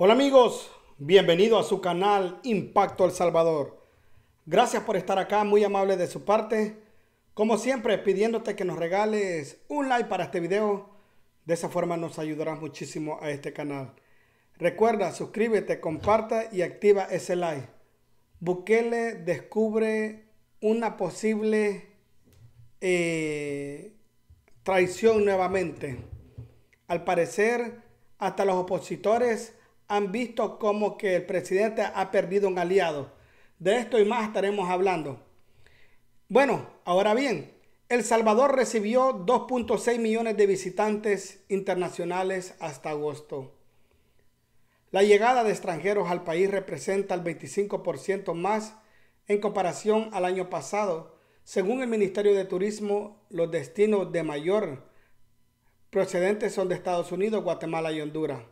Hola amigos, bienvenido a su canal Impacto El Salvador. Gracias por estar acá, muy amable de su parte. Como siempre, pidiéndote que nos regales un like para este video. De esa forma nos ayudarás muchísimo a este canal. Recuerda, suscríbete, comparta y activa ese like. Bukele descubre una posible eh, traición nuevamente. Al parecer, hasta los opositores han visto como que el presidente ha perdido un aliado. De esto y más estaremos hablando. Bueno, ahora bien, El Salvador recibió 2.6 millones de visitantes internacionales hasta agosto. La llegada de extranjeros al país representa el 25% más en comparación al año pasado. Según el Ministerio de Turismo, los destinos de mayor procedentes son de Estados Unidos, Guatemala y Honduras.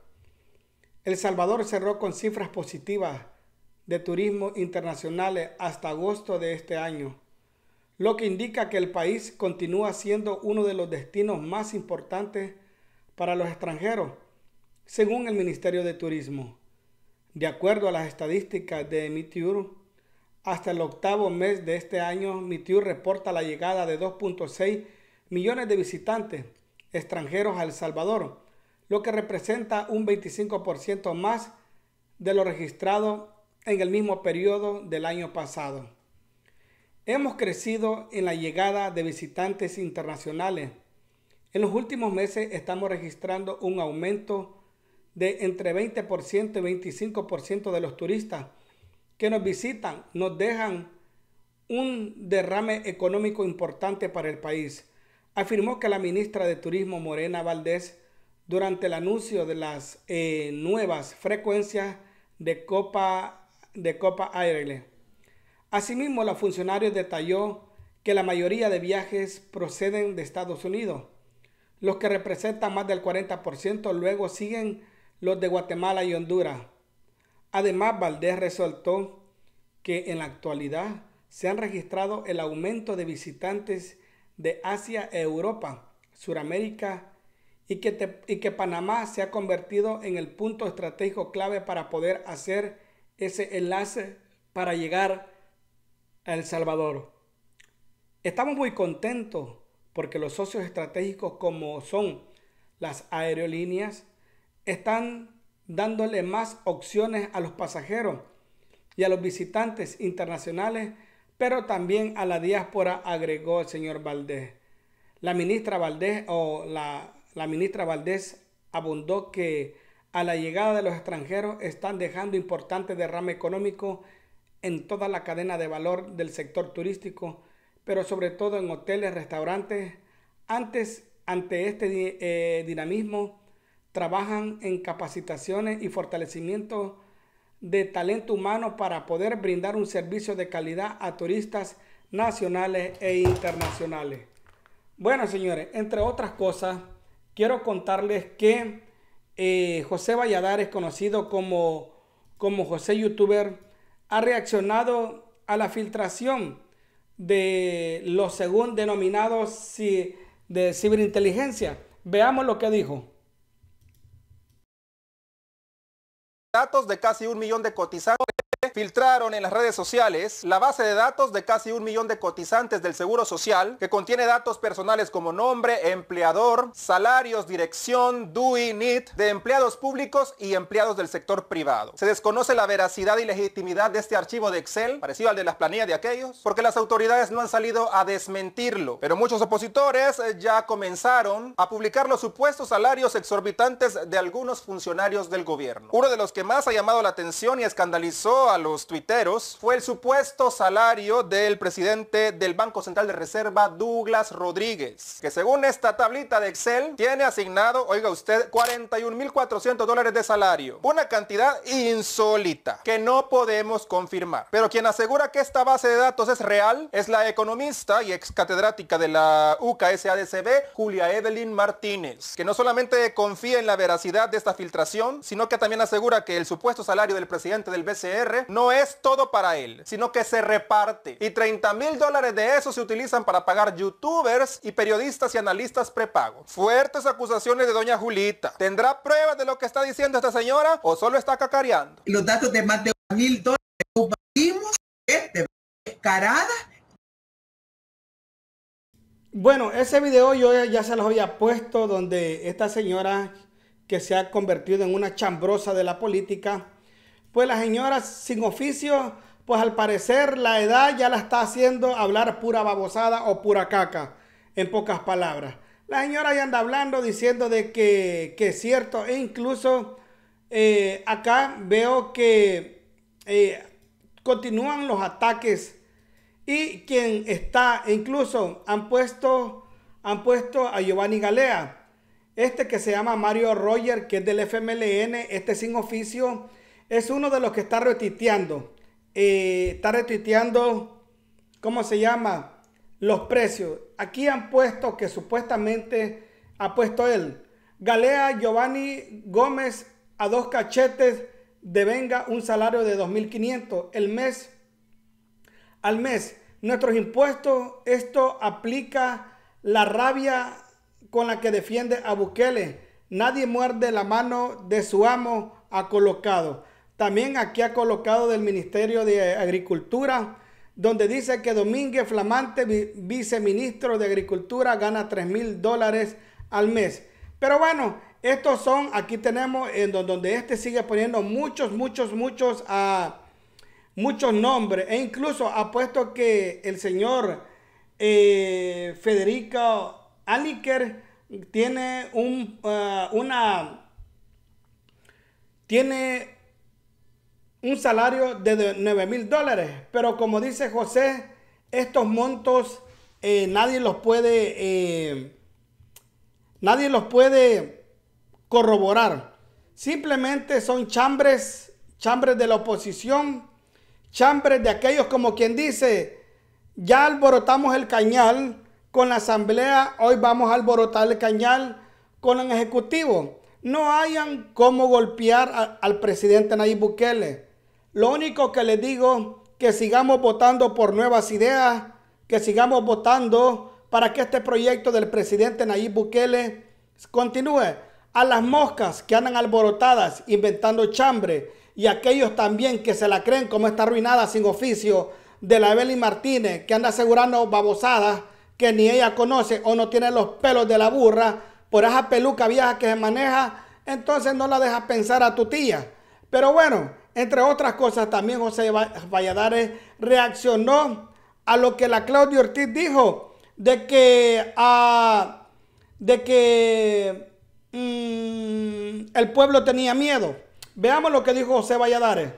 El Salvador cerró con cifras positivas de turismo internacionales hasta agosto de este año, lo que indica que el país continúa siendo uno de los destinos más importantes para los extranjeros, según el Ministerio de Turismo. De acuerdo a las estadísticas de Mitiur, hasta el octavo mes de este año, Mitiur reporta la llegada de 2.6 millones de visitantes extranjeros a El Salvador, lo que representa un 25% más de lo registrado en el mismo periodo del año pasado. Hemos crecido en la llegada de visitantes internacionales. En los últimos meses estamos registrando un aumento de entre 20% y 25% de los turistas que nos visitan, nos dejan un derrame económico importante para el país, afirmó que la ministra de Turismo Morena Valdés durante el anuncio de las eh, nuevas frecuencias de Copa, de Copa Asimismo, los funcionarios detalló que la mayoría de viajes proceden de Estados Unidos, los que representan más del 40%, luego siguen los de Guatemala y Honduras. Además, Valdés resaltó que en la actualidad se han registrado el aumento de visitantes de Asia, e Europa, Suramérica y que, Panamá se ha convertido en el punto estratégico clave para poder hacer ese enlace para llegar a El Salvador. Estamos muy contentos porque los socios estratégicos como son las aerolíneas están dándole más opciones a los pasajeros y a los visitantes internacionales, pero también a la diáspora, agregó el señor Valdés. La ministra Valdés o la la ministra Valdés abundó que a la llegada de los extranjeros están dejando importante derrame económico en toda la cadena de valor del sector turístico, pero sobre todo en hoteles, restaurantes. Antes, ante este eh, dinamismo, trabajan en capacitaciones y fortalecimiento de talento humano para poder brindar un servicio de calidad a turistas nacionales e internacionales. Bueno, señores, entre otras cosas, quiero contarles que eh, José Valladares, conocido como, como José Youtuber, ha reaccionado a la filtración de los según denominados de ciberinteligencia. Veamos lo que dijo. Datos de casi un millón de cotizados filtraron en las redes sociales la base de datos de casi un millón de cotizantes del Seguro Social, que contiene datos personales como nombre, empleador, salarios, dirección, DUI, NIT, de empleados públicos y empleados del sector privado. Se desconoce la veracidad y legitimidad de este archivo de Excel, parecido al de las planillas de aquellos, porque las autoridades no han salido a desmentirlo. Pero muchos opositores eh, ya comenzaron a publicar los supuestos salarios exorbitantes de algunos funcionarios del gobierno. Uno de los que más ha llamado la atención y escandalizó a los tuiteros fue el supuesto salario del presidente del Banco Central de Reserva, Douglas Rodríguez, que según esta tablita de Excel tiene asignado, oiga usted, 41.400 dólares de salario. Una cantidad insólita que no podemos confirmar. Pero quien asegura que esta base de datos es real es la economista y ex catedrática de la UKSADCB, Julia Evelyn Martínez, que no solamente confía en la veracidad de esta filtración, sino que también asegura que el supuesto salario del presidente del BCR no es todo para él, sino que se reparte. Y 30 mil dólares de eso se utilizan para pagar youtubers y periodistas y analistas prepago. Fuertes acusaciones de doña Julita. ¿Tendrá pruebas de lo que está diciendo esta señora o solo está cacareando? Los datos de más de mil dólares este, ¿eh? descarada. Bueno, ese video yo ya se los había puesto donde esta señora que se ha convertido en una chambrosa de la política, pues la señora sin oficio, pues al parecer la edad ya la está haciendo hablar pura babosada o pura caca, en pocas palabras. La señora ya anda hablando, diciendo de que, que es cierto, e incluso eh, acá veo que eh, continúan los ataques y quien está, e incluso han puesto, han puesto a Giovanni Galea, este que se llama Mario Roger, que es del FMLN, este sin oficio, es uno de los que está retuiteando. Eh, está retuiteando, ¿cómo se llama? Los precios. Aquí han puesto que supuestamente ha puesto él. Galea Giovanni Gómez a dos cachetes de venga un salario de 2.500 el mes al mes. Nuestros impuestos, esto aplica la rabia con la que defiende a Bukele. Nadie muerde la mano de su amo ha colocado. También aquí ha colocado del Ministerio de Agricultura, donde dice que Domínguez Flamante, viceministro de Agricultura, gana 3 mil dólares al mes. Pero bueno, estos son, aquí tenemos, en donde este sigue poniendo muchos, muchos, muchos, a ah, muchos nombres. E incluso ha puesto que el señor eh, Federico Aliker tiene un, ah, una, tiene un salario de 9 mil dólares. Pero como dice José, estos montos eh, nadie los puede, eh, nadie los puede corroborar. Simplemente son chambres, chambres de la oposición, chambres de aquellos como quien dice, ya alborotamos el cañal con la asamblea, hoy vamos a alborotar el cañal con el ejecutivo. No hayan como golpear al presidente Nayib Bukele. Lo único que les digo, que sigamos votando por nuevas ideas, que sigamos votando para que este proyecto del presidente Nayib Bukele continúe. A las moscas que andan alborotadas inventando chambre y aquellos también que se la creen como está arruinada sin oficio de la Evelyn Martínez que anda asegurando babosadas que ni ella conoce o no tiene los pelos de la burra por esa peluca vieja que se maneja, entonces no la dejas pensar a tu tía. Pero bueno, entre otras cosas, también José Valladares reaccionó a lo que la Claudia Ortiz dijo, de que, ah, de que mm, el pueblo tenía miedo. Veamos lo que dijo José Valladares.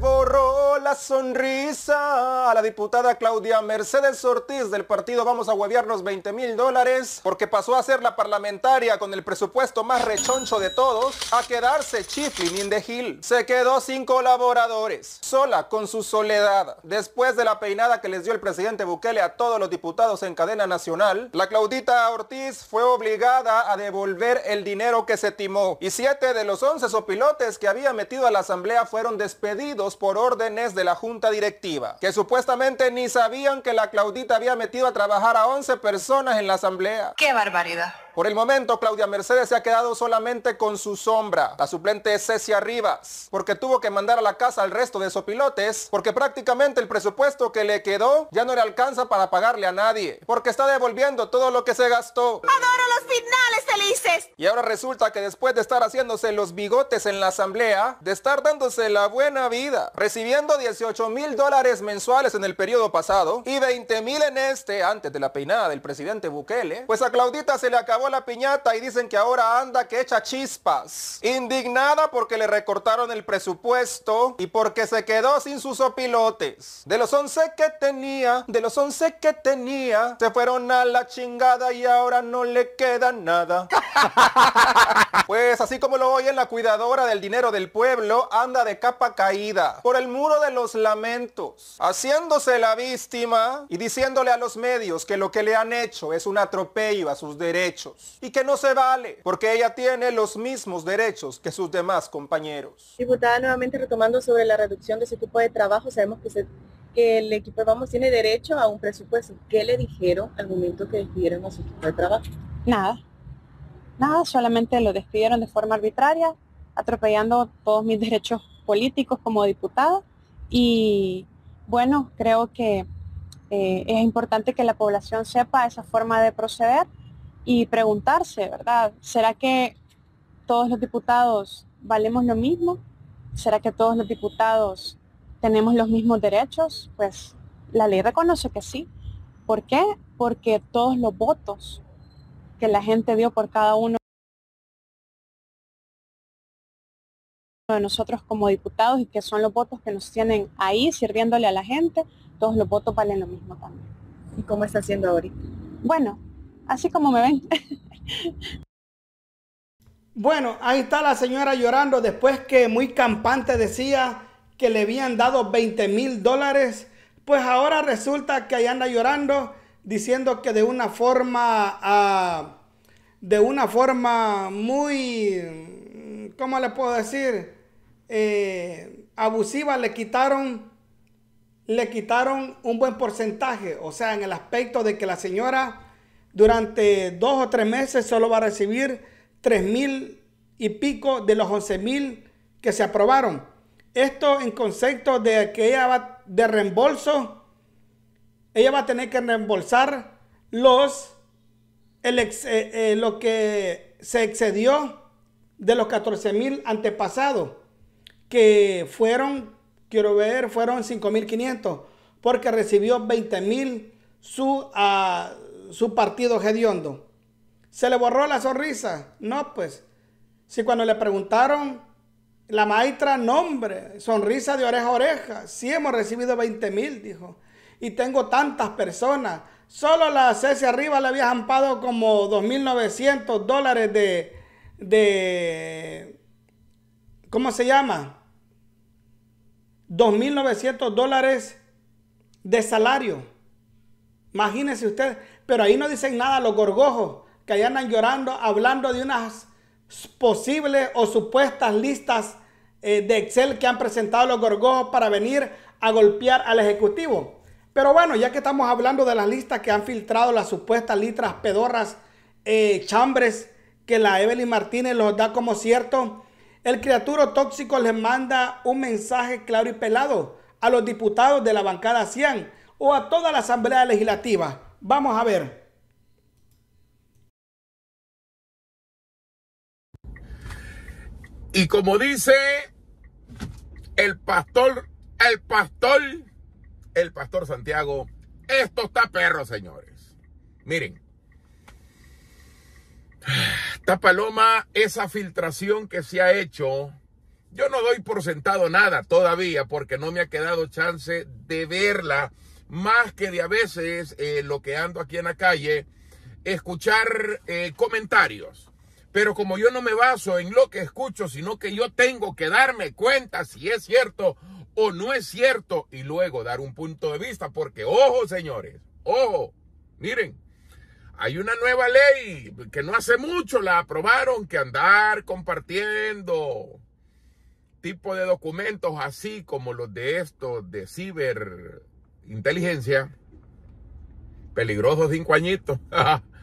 Borró la sonrisa a la diputada Claudia Mercedes Ortiz del partido Vamos a Hueviarnos 20 mil dólares porque pasó a ser la parlamentaria con el presupuesto más rechoncho de todos a quedarse chiflin in the hill. Se quedó sin colaboradores, sola con su soledad. Después de la peinada que les dio el presidente Bukele a todos los diputados en cadena nacional, la Claudita Ortiz fue obligada a devolver el dinero que se timó y siete de los 11 sopilotes que había metido a la asamblea fueron despedidos por órdenes de la junta directiva, que supuestamente ni sabían que la Claudita había metido a trabajar a 11 personas en la asamblea. ¡Qué barbaridad! Por el momento, Claudia Mercedes se ha quedado solamente con su sombra. La suplente es Cecia Rivas, porque tuvo que mandar a la casa al resto de esos pilotes porque prácticamente el presupuesto que le quedó ya no le alcanza para pagarle a nadie, porque está devolviendo todo lo que se gastó. ¡Adoro los finales felices! Y ahora resulta que después de estar haciéndose los bigotes en la asamblea, de estar dándose la buena vida, recibiendo 18 mil dólares mensuales en el periodo pasado y 20 mil en este antes de la peinada del presidente Bukele, pues a Claudita se le acabó la piñata y dicen que ahora anda que echa chispas. Indignada porque le recortaron el presupuesto y porque se quedó sin sus opilotes. De los 11 que tenía, de los 11 que tenía, se fueron a la chingada y ahora no le queda nada. pues así como lo oyen, la cuidadora del dinero del pueblo anda de capa caída por el muro de los lamentos, haciéndose la víctima y diciéndole a los medios que lo que le han hecho es un atropello a sus derechos y que no se vale porque ella tiene los mismos derechos que sus demás compañeros. Diputada, nuevamente retomando sobre la reducción de su equipo de trabajo, sabemos que el equipo de Vamos tiene derecho a un presupuesto. ¿Qué le dijeron al momento que despidieron a su equipo de trabajo? Nada. Nada, solamente lo despidieron de forma arbitraria, atropellando todos mis derechos políticos como diputada. Y bueno, creo que eh, es importante que la población sepa esa forma de proceder y preguntarse, ¿verdad? ¿Será que todos los diputados valemos lo mismo? ¿Será que todos los diputados tenemos los mismos derechos? Pues la ley reconoce que sí. ¿Por qué? Porque todos los votos la gente dio por cada uno de nosotros como diputados y que son los votos que nos tienen ahí sirviéndole a la gente, todos los votos valen lo mismo también. ¿Y cómo está haciendo ahorita? Bueno, así como me ven. bueno, ahí está la señora llorando después que muy campante decía que le habían dado 20 mil dólares, pues ahora resulta que ahí anda llorando diciendo que de una forma, ah, de una forma muy, ¿cómo le puedo decir? Eh, abusiva le quitaron, le quitaron un buen porcentaje, o sea, en el aspecto de que la señora durante dos o tres meses solo va a recibir tres mil y pico de los once mil que se aprobaron. Esto en concepto de que ella va de reembolso ella va a tener que reembolsar los, el eh, eh, lo que se excedió de los 14 mil antepasados, que fueron, quiero ver, fueron 5.500, porque recibió 20 mil su, a ah, su partido hediondo. ¿Se le borró la sonrisa? No, pues. Si cuando le preguntaron, la maestra, nombre, sonrisa de oreja a oreja, sí hemos recibido 20 mil, dijo y tengo tantas personas. Solo la CC arriba le había jampado como 2.900 dólares de, de... ¿Cómo se llama? 2.900 dólares de salario. Imagínense ustedes Pero ahí no dicen nada los gorgojos que allá andan llorando, hablando de unas posibles o supuestas listas eh, de Excel que han presentado los gorgojos para venir a golpear al Ejecutivo. Pero bueno, ya que estamos hablando de las listas que han filtrado las supuestas litras pedorras, eh, chambres, que la Evelyn Martínez los da como cierto, el criaturo tóxico les manda un mensaje claro y pelado a los diputados de la bancada CIAN o a toda la Asamblea Legislativa. Vamos a ver. Y como dice el pastor, el pastor el pastor Santiago. Esto está perro, señores. Miren. Esta paloma, esa filtración que se ha hecho, yo no doy por sentado nada todavía porque no me ha quedado chance de verla, más que de a veces eh, lo que ando aquí en la calle, escuchar eh, comentarios. Pero como yo no me baso en lo que escucho, sino que yo tengo que darme cuenta si es cierto o no es cierto y luego dar un punto de vista, porque ojo señores, ojo, miren, hay una nueva ley que no hace mucho la aprobaron que andar compartiendo tipo de documentos así como los de estos de ciberinteligencia, peligrosos cinco añitos,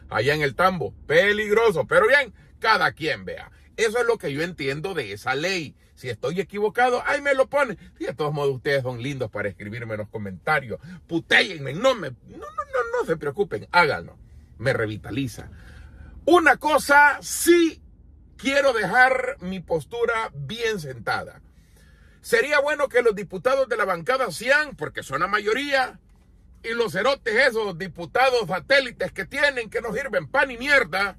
allá en el tambo, peligroso, pero bien, cada quien vea. Eso es lo que yo entiendo de esa ley. Si estoy equivocado, ahí me lo ponen. Y de todos modos, ustedes son lindos para escribirme en los comentarios. putéllenme no me, no, no, no, se preocupen, háganlo. Me revitaliza. Una cosa sí quiero dejar mi postura bien sentada. Sería bueno que los diputados de la bancada sean, porque son la mayoría, y los erotes esos diputados satélites que tienen, que nos sirven pan y mierda,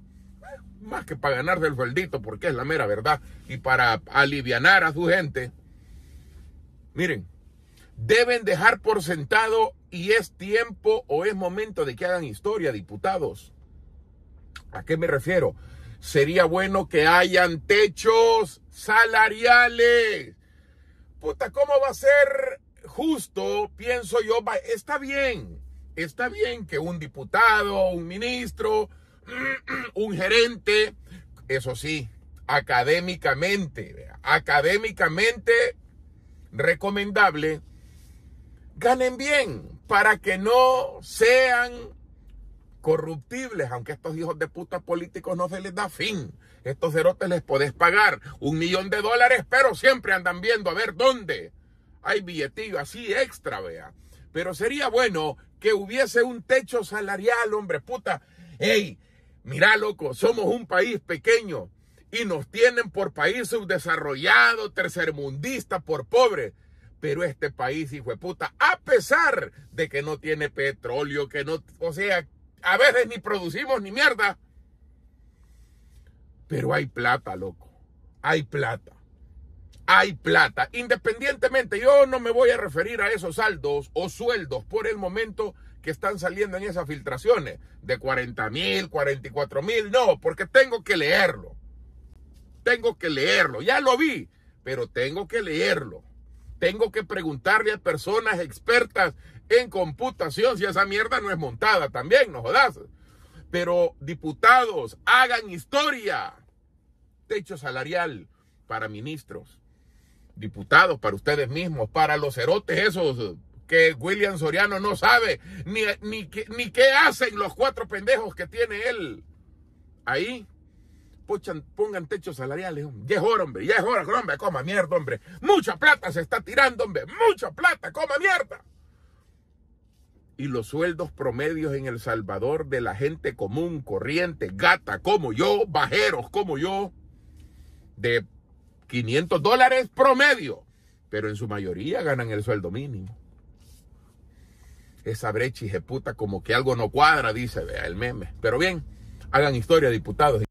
más que para ganarse el sueldito, porque es la mera verdad, y para alivianar a su gente, miren, deben dejar por sentado y es tiempo o es momento de que hagan historia, diputados. ¿A qué me refiero? Sería bueno que hayan techos salariales. Puta, ¿cómo va a ser justo? Pienso yo, está bien, está bien que un diputado, un ministro, un gerente, eso sí, académicamente, académicamente recomendable, ganen bien para que no sean corruptibles, aunque a estos hijos de puta políticos no se les da fin. Estos cerotes les podés pagar un millón de dólares, pero siempre andan viendo a ver dónde hay billetillo así extra, vea. Pero sería bueno que hubiese un techo salarial, hombre, puta. Ey, Mirá, loco, somos un país pequeño y nos tienen por país subdesarrollado, tercermundista, por pobre. Pero este país, hijo de puta, a pesar de que no tiene petróleo, que no, o sea, a veces ni producimos ni mierda. Pero hay plata, loco. Hay plata. Hay plata. Independientemente, yo no me voy a referir a esos saldos o sueldos por el momento que están saliendo en esas filtraciones de 40 mil, 44 mil. No, porque tengo que leerlo. Tengo que leerlo. Ya lo vi, pero tengo que leerlo. Tengo que preguntarle a personas expertas en computación si esa mierda no es montada también, no jodas. Pero diputados, hagan historia. Techo salarial para ministros, diputados, para ustedes mismos, para los erotes, esos que William Soriano no sabe ni, ni, qué hacen los cuatro pendejos que tiene él ahí. pongan techos salariales, Ya es hora, hombre. Ya es hora, hombre. Coma mierda, hombre. Mucha plata se está tirando, hombre. Mucha plata, coma mierda. Y los sueldos promedios en El Salvador de la gente común, corriente, gata como yo, bajeros como yo, de 500 dólares promedio. Pero en su mayoría ganan el sueldo mínimo esa brecha y puta como que algo no cuadra, dice el meme. Pero bien, hagan historia, diputados.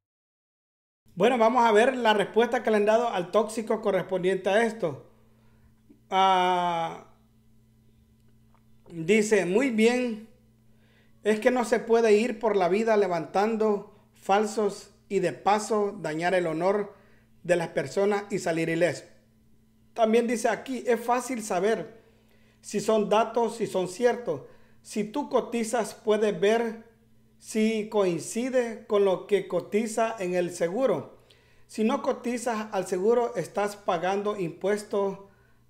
Bueno, vamos a ver la respuesta que le han dado al tóxico correspondiente a esto. Ah, dice, muy bien, es que no se puede ir por la vida levantando falsos y de paso dañar el honor de las personas y salir ileso. También dice aquí, es fácil saber si son datos, si son ciertos, si tú cotizas, puedes ver si coincide con lo que cotiza en el seguro. Si no cotizas al seguro, estás pagando impuestos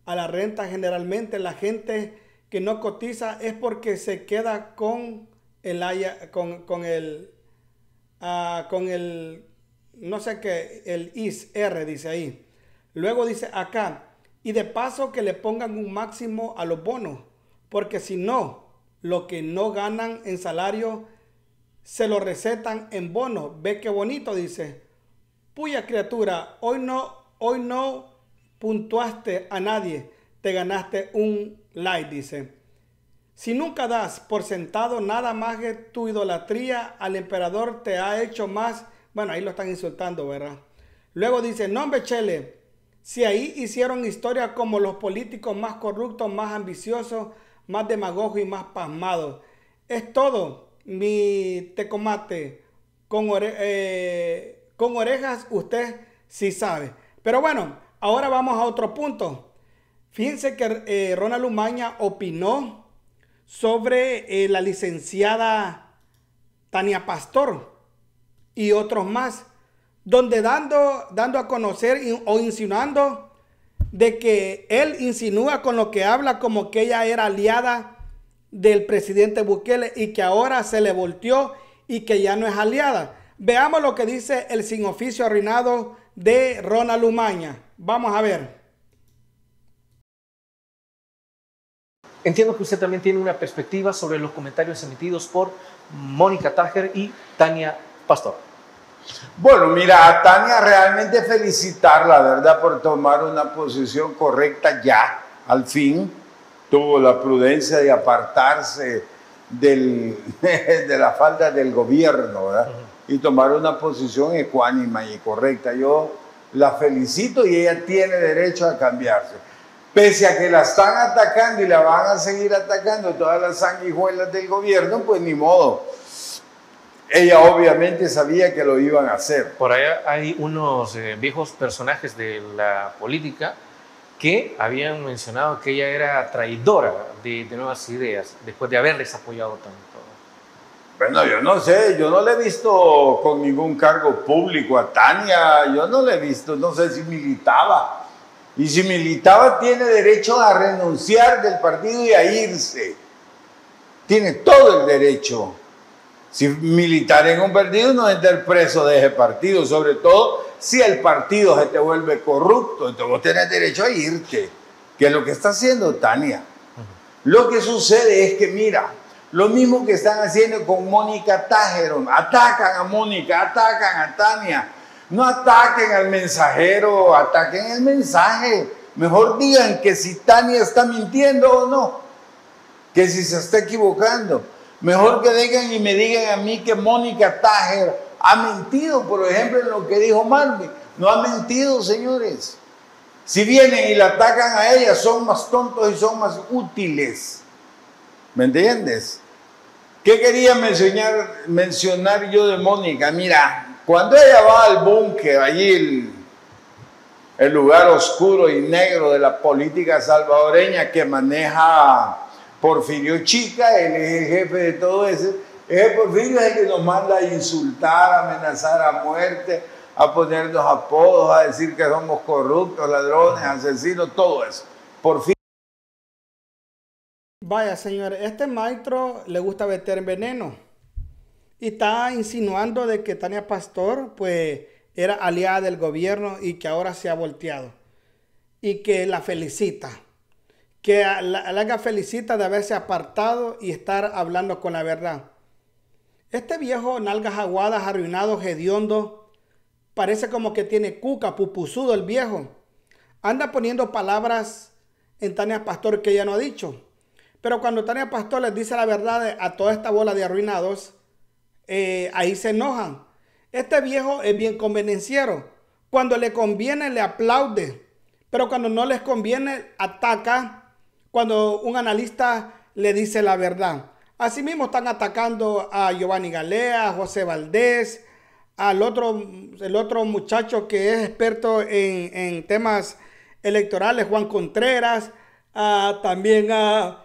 a la renta. Generalmente la gente que no cotiza es porque se queda con el con, con ah, con el no sé qué, el ISR dice ahí. Luego dice acá, y de paso que le pongan un máximo a los bonos, porque si no, lo que no ganan en salario se lo recetan en bono. Ve qué bonito, dice. Puya criatura, hoy no, hoy no puntuaste a nadie, te ganaste un like, dice. Si nunca das por sentado nada más que tu idolatría al emperador te ha hecho más, bueno, ahí lo están insultando, ¿verdad? Luego dice, no, Chele, si ahí hicieron historia como los políticos más corruptos, más ambiciosos, más demagogo y más pasmado. Es todo mi tecomate con, eh, con orejas, usted sí sabe. Pero bueno, ahora vamos a otro punto. Fíjense que eh, Ronald Umaña opinó sobre eh, la licenciada Tania Pastor y otros más, donde dando, dando a conocer o insinuando de que él insinúa con lo que habla como que ella era aliada del presidente Bukele y que ahora se le volteó y que ya no es aliada. Veamos lo que dice el sin oficio arruinado de Ronald Umaña. Vamos a ver. Entiendo que usted también tiene una perspectiva sobre los comentarios emitidos por Mónica Tajer y Tania Pastor. Bueno, mira, a Tania realmente felicitarla, ¿verdad? Por tomar una posición correcta ya, al fin. Tuvo la prudencia de apartarse del, de la falda del gobierno, ¿verdad? Y tomar una posición ecuánima y correcta. Yo la felicito y ella tiene derecho a cambiarse. Pese a que la están atacando y la van a seguir atacando todas las sanguijuelas del gobierno, pues ni modo ella obviamente sabía que lo iban a hacer. Por allá hay unos eh, viejos personajes de la política que habían mencionado que ella era traidora de, de, nuevas ideas después de haberles apoyado tanto. Bueno, yo no sé, yo no le he visto con ningún cargo público a Tania, yo no le he visto, no sé si militaba. Y si militaba tiene derecho a renunciar del partido y a irse. Tiene todo el derecho. Si militar en un partido no es del preso de ese partido, sobre todo si el partido se te vuelve corrupto, entonces vos tenés derecho a irte, que es lo que está haciendo Tania. Lo que sucede es que, mira, lo mismo que están haciendo con Mónica Tajeron, atacan a Mónica, atacan a Tania, no ataquen al mensajero, ataquen el mensaje. Mejor digan que si Tania está mintiendo o no, que si se está equivocando. Mejor que dejen y me digan a mí que Mónica Tajer ha mentido, por ejemplo, en lo que dijo Marvin. No ha mentido, señores. Si vienen y la atacan a ella, son más tontos y son más útiles. ¿Me entiendes? ¿Qué quería mencionar, yo de Mónica? Mira, cuando ella va al búnker, allí el lugar oscuro y negro de la política salvadoreña que maneja Porfirio Chica, él es el jefe de todo eso. es Porfirio es el que nos manda a insultar, a amenazar a muerte, a ponernos apodos, a decir que somos corruptos, ladrones, asesinos, todo eso. Porfirio. Vaya, señor, este maestro le gusta meter veneno. Y está insinuando de que Tania Pastor, pues, era aliada del gobierno y que ahora se ha volteado. Y que la felicita que la, la haga felicita de haberse apartado y estar hablando con la verdad. Este viejo, nalgas aguadas, arruinado, hediondo, parece como que tiene cuca, pupusudo el viejo. Anda poniendo palabras en Tania Pastor que ella no ha dicho. Pero cuando Tania Pastor les dice la verdad a toda esta bola de arruinados, eh, ahí se enojan. Este viejo es bien convenenciero. Cuando le conviene, le aplaude. Pero cuando no les conviene, ataca cuando un analista le dice la verdad. Asimismo están atacando a Giovanni Galea, a José Valdés, al otro, el otro muchacho que es experto en, temas electorales, Juan Contreras, también a,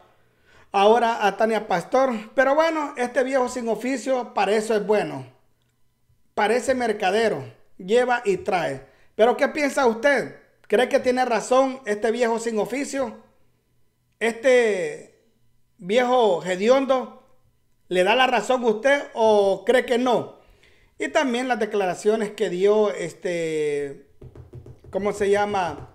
ahora a Tania Pastor. Pero bueno, este viejo sin oficio para eso es bueno. Parece mercadero, lleva y trae. Pero ¿qué piensa usted? ¿Cree que tiene razón este viejo sin oficio? este viejo hediondo le da la razón a usted o cree que no. Y también las declaraciones que dio este, ¿cómo se llama?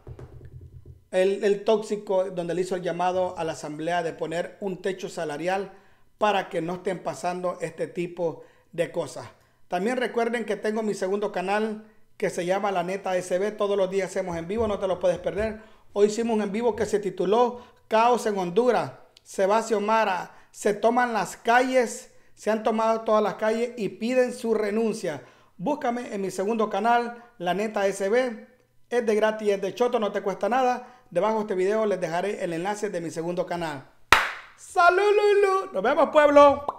El, el, tóxico, donde le hizo el llamado a la asamblea de poner un techo salarial para que no estén pasando este tipo de cosas. También recuerden que tengo mi segundo canal que se llama La Neta SB. Todos los días hacemos en vivo, no te lo puedes perder. Hoy hicimos un en vivo que se tituló Caos en Honduras. Sebastián Mara. Se toman las calles. Se han tomado todas las calles y piden su renuncia. Búscame en mi segundo canal, La Neta SB. Es de gratis, es de choto, no te cuesta nada. Debajo de este video les dejaré el enlace de mi segundo canal. ¡Salud, Lulu! ¡Nos vemos, pueblo!